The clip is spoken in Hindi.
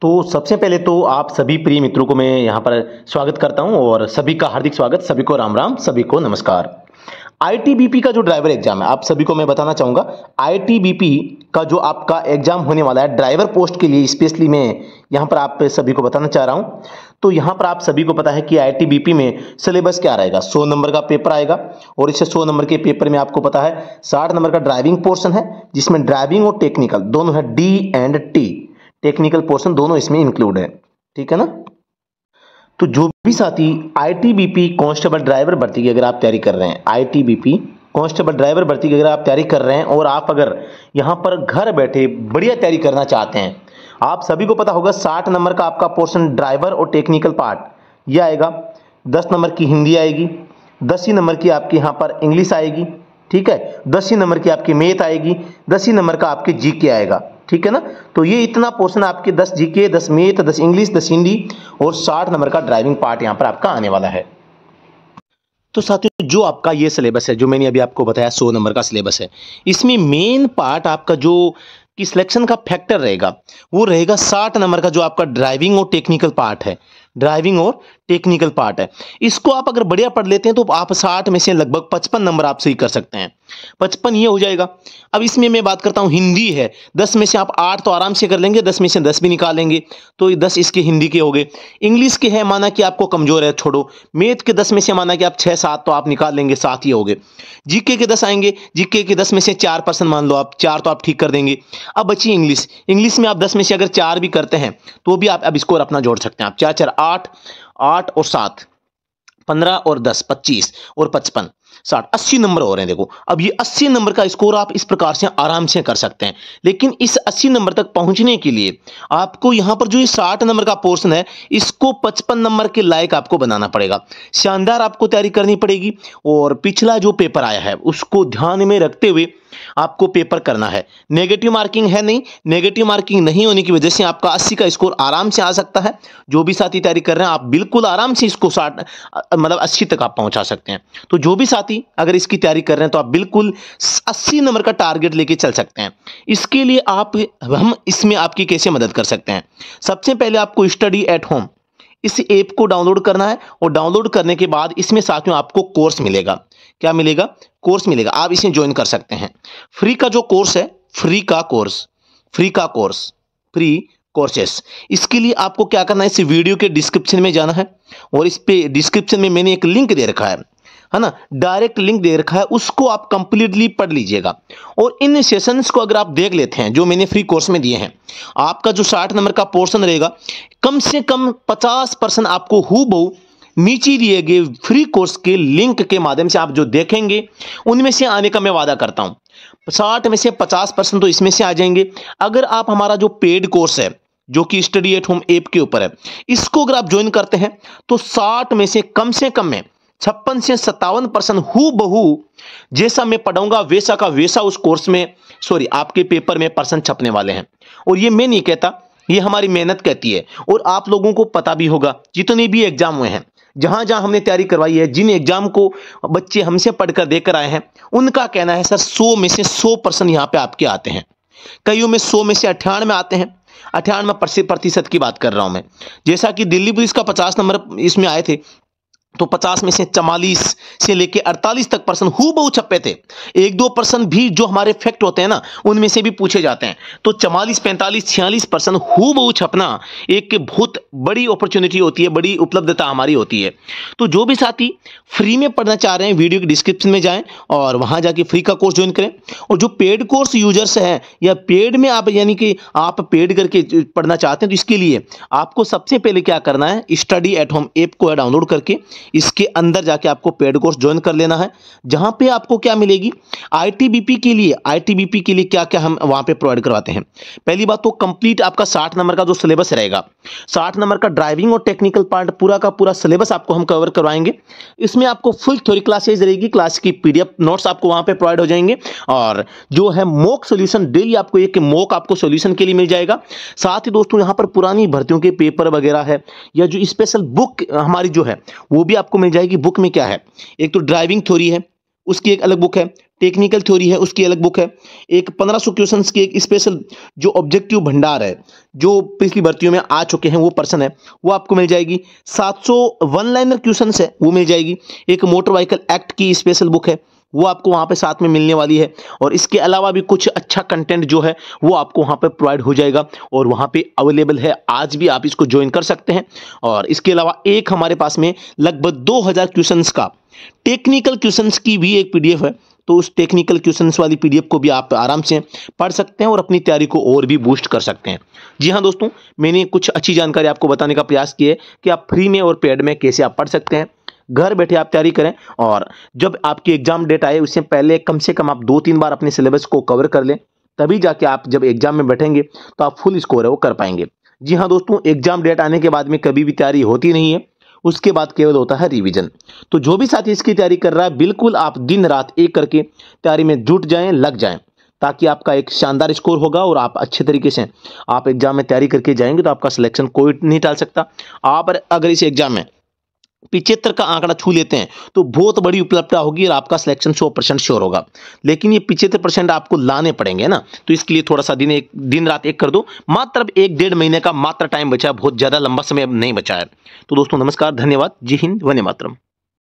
तो सबसे पहले तो आप सभी प्रिय मित्रों को मैं यहाँ पर स्वागत करता हूँ और सभी का हार्दिक स्वागत सभी को राम राम सभी को नमस्कार आईटीबीपी का जो ड्राइवर एग्जाम है आप सभी को मैं बताना चाहूँगा आईटीबीपी का जो आपका एग्जाम होने वाला है ड्राइवर पोस्ट के लिए स्पेशली मैं यहाँ पर आप सभी को बताना चाह रहा हूँ तो यहाँ पर आप सभी को पता है कि आईटीबीपी में सिलेबस क्या रहेगा 100 नंबर का पेपर आएगा और इसे 100 नंबर के पेपर में आपको पता है साठ नंबर का ड्राइविंग पोर्सन है जिसमें ड्राइविंग और टेक्निकल दोनों है D and T technical portion दोनों इसमें इंक्लूड है ठीक है ना तो जो भी साथी आईटीबीपी कांस्टेबल ड्राइवर भर्ती की अगर आप तैयारी कर रहे हैं आईटीबीपी कांस्टेबल ड्राइवर भर्ती की अगर आप तैयारी कर रहे हैं और आप अगर यहाँ पर घर बैठे बढ़िया तैयारी करना चाहते हैं आप सभी को पता होगा साठ नंबर का आपका पोर्शन ड्राइवर और टेक्निकल पार्ट यह आएगा दस नंबर की हिंदी आएगी दस ही नंबर की आपके यहाँ पर इंग्लिश आएगी ठीक है दस ही नंबर की आपकी मेथ आएगी दस ही नंबर का आपके जीके आएगा ठीक है ना तो ये इतना पोर्शन आपके 10 जीके 10 मैथ 10 इंग्लिश 10 हिंदी और 60 नंबर का ड्राइविंग पार्ट यहाँ पर आपका आने वाला है तो साथियों जो आपका ये सिलेबस है जो मैंने अभी आपको बताया 100 नंबर का सिलेबस है इसमें मेन पार्ट आपका जो कि सिलेक्शन का फैक्टर रहेगा वो रहेगा 60 नंबर का जो आपका ड्राइविंग और टेक्निकल पार्ट है ड्राइविंग और टेक्निकल पार्ट है इसको आप अगर बढ़िया पढ़ लेते हैं तो आप साठ में से लगभग पचपन नंबर आप सही कर सकते हैं पचपन ये हो जाएगा अब इसमें मैं बात करता हूँ हिंदी है दस में से आप आठ तो आराम से कर लेंगे दस में से दस भी निकालेंगे तो दस इसके हिंदी के हो गए इंग्लिश के है माना कि आपको कमज़ोर है छोड़ो मेथ के दस में से माना कि आप छः सात तो आप निकाल लेंगे सात ही हो गए जीके के दस आएंगे जीके के दस में से चार परसेंट मान लो आप चार तो आप ठीक कर देंगे अब बची इंग्लिश इंग्लिश में आप दस में से अगर चार भी करते हैं तो भी आप अब स्कोर अपना जोड़ सकते हैं आप चार चार आठ आठ और सात पंद्रह और दस पच्चीस और पचपन साठ अस्सी नंबर हो रहे हैं देखो अब ये अस्सी नंबर का स्कोर आप इस प्रकार से आराम से कर सकते हैं लेकिन इस अस्सी नंबर तक पहुंचने के लिए आपको यहां पर जो ये साठ नंबर का पोर्शन है इसको पचपन नंबर के लायक आपको बनाना पड़ेगा शानदार आपको तैयारी करनी पड़ेगी और पिछला जो पेपर आया है उसको ध्यान में रखते हुए आपको पेपर करना है नेगेटिव मार्किंग है नहीं नेगेटिव मार्किंग नहीं होने की वजह से आपका 80 का स्कोर आराम से आ सकता है जो भी साथी तैयारी कर रहे हैं आप बिल्कुल आराम से इसको साठ मतलब 80 तक आप पहुंचा सकते हैं तो जो भी साथी साथ ही अगर इसकी तैयारी कर रहे हैं तो आप बिल्कुल 80 नंबर का टारगेट लेके चल सकते हैं इसके लिए आप हम इसमें आपकी कैसे मदद कर सकते हैं सबसे पहले आपको स्टडी एट होम इस ऐप को डाउनलोड करना है और डाउनलोड करने के बाद इसमें साथ में आपको कोर्स मिलेगा क्या मिलेगा कोर्स मिलेगा आप इसे ज्वाइन कर सकते हैं फ्री का जो कोर्स है फ्री का कोर्स फ्री का कोर्स फ्री कोर्सेस इसके लिए आपको क्या करना है इस वीडियो के डिस्क्रिप्शन में जाना है और इस पे डिस्क्रिप्शन में मैंने एक लिंक दे रखा है है ना डायरेक्ट लिंक दे रखा है उसको आप कंप्लीटली पढ़ लीजिएगा और इन सेशंस को अगर आप देख लेते हैं जो मैंने फ्री कोर्स में दिए हैं आपका जो साठ नंबर का पोर्सन रहेगा कम से कम पचास परसेंट आपको हु बहु नीचे दिए गए फ्री कोर्स के लिंक के माध्यम से आप जो देखेंगे उनमें से आने का मैं वादा करता हूँ साठ में से पचास परसेंट तो इसमें से आ जाएंगे अगर आप हमारा जो पेड कोर्स है जो कि स्टडी एट होम ऐप के ऊपर है इसको अगर आप ज्वाइन करते हैं तो साठ में से कम से कम में छप्पन से सत्तावन परसेंट हु बहू जैसा मैं पढ़ाऊंगा वैसा का वैसा उस कोर्स में सॉरी आपके पेपर में परसेंट छपने वाले हैं और ये मैं नहीं कहता ये हमारी मेहनत कहती है और आप लोगों को पता भी होगा जितने भी एग्जाम हुए हैं जहां जहां हमने तैयारी करवाई है जिन एग्जाम को बच्चे हमसे पढ़कर देकर आए हैं उनका कहना है सर सौ में से सौ परसेंट यहाँ पे आपके आते हैं कईयों में सौ में से अठानवे आते हैं अठानवे प्रतिशत की बात कर रहा हूं मैं जैसा कि दिल्ली पुलिस का पचास नंबर इसमें आए थे तो 50 में से चवालीस से लेके 48 तक परसेंट हु बहु छप्पे थे एक दो परसेंट भी जो हमारे फैक्ट होते हैं ना उनमें से भी पूछे जाते हैं तो चवालीस पैंतालीस छियालीस परसेंट हु बहु छपना एक बहुत बड़ी अपॉर्चुनिटी होती है बड़ी उपलब्धता हमारी होती है तो जो भी साथी फ्री में पढ़ना चाह रहे हैं वीडियो के डिस्क्रिप्शन में जाए और वहां जाके फ्री का कोर्स ज्वाइन करें और जो पेड कोर्स यूजर्स हैं या पेड में आप यानी कि आप पेड करके पढ़ना चाहते हैं तो इसके लिए आपको सबसे पहले क्या करना है स्टडी एट होम ऐप को डाउनलोड करके इसके अंदर जाके आपको पेड कोर्स ज्वाइन कर लेना है जहां पे आपको क्या मिलेगी आईटीबीपी के लिए आईटीबीपी के लिए क्या क्या हम वहां पे प्रोवाइड करवाते हैं पहली बात तो कंप्लीट आपका साठ नंबर का जो सिलेबस रहेगा साठ नंबर का ड्राइविंग और टेक्निकल पार्ट पूरा का पूरा सिलेबस आपको हम कवर करवाएंगे इसमें आपको फुल थ्योरी क्लासेज रहेगी क्लास की पीडीएफ नोट्स आपको वहां पर प्रोवाइड हो जाएंगे और जो है मोक सोल्यूशन डेली आपको एक मोक आपको सोल्यूशन के लिए मिल जाएगा साथ ही दोस्तों यहां पर पुरानी भर्तियों के पेपर वगैरह है या जो स्पेशल बुक हमारी जो है वो भी आपको मिल जाएगी बुक में क्या है एक तो ड्राइविंग थ्योरी है उसकी एक अलग बुक है टेक्निकल थ्योरी है उसकी अलग बुक है एक पंद्रह सौ क्वेश्चन की एक स्पेशल जो ऑब्जेक्टिव भंडार है जो पिछली भर्तियों में आ चुके हैं वो पर्सन है वो आपको मिल जाएगी सात सौ वन लाइनर क्वेश्चन है वो मिल जाएगी एक मोटर व्हीकल एक्ट की स्पेशल बुक है वो आपको वहाँ पे साथ में मिलने वाली है और इसके अलावा भी कुछ अच्छा कंटेंट जो है वो आपको वहाँ पे प्रोवाइड हो जाएगा और वहाँ पे अवेलेबल है आज भी आप इसको ज्वाइन कर सकते हैं और इसके अलावा एक हमारे पास में लगभग 2000 क्वेश्चंस का टेक्निकल क्वेश्चंस की भी एक पीडीएफ है तो उस टेक्निकल क्वेश्चंस वाली पी को भी आप आराम से पढ़ सकते हैं और अपनी तैयारी को और भी बूस्ट कर सकते हैं जी हाँ दोस्तों मैंने कुछ अच्छी जानकारी आपको बताने का प्रयास किया है कि आप फ्री में और पेड में कैसे आप पढ़ सकते हैं घर बैठे आप तैयारी करें और जब आपकी एग्जाम डेट आए उससे पहले कम से कम आप दो तीन बार अपने सिलेबस को कवर कर लें तभी जाके आप जब एग्जाम में बैठेंगे तो आप फुल स्कोर है वो कर पाएंगे जी हाँ दोस्तों एग्जाम डेट आने के बाद में कभी भी तैयारी होती नहीं है उसके बाद केवल होता है रिवीजन तो जो भी साथी इसकी तैयारी कर रहा है बिल्कुल आप दिन रात एक करके तैयारी में जुट जाएं लग जाएं ताकि आपका एक शानदार स्कोर होगा और आप अच्छे तरीके से आप एग्जाम में तैयारी करके जाएंगे तो आपका सिलेक्शन कोई नहीं टाल सकता आप अगर इस एग्जाम में पिछहत्तर का आंकड़ा छू लेते हैं तो बहुत बड़ी उपलब्धता होगी और आपका सिलेक्शन सौ परसेंट श्योर होगा लेकिन ये पिछहत्तर परसेंट आपको लाने पड़ेंगे ना तो इसके लिए थोड़ा सा दिन एक दिन रात एक कर दो मात्र एक डेढ़ महीने का मात्र टाइम बचा है बहुत ज़्यादा लंबा समय नहीं बचा है तो दोस्तों नमस्कार धन्यवाद जी हिंद वने मातरम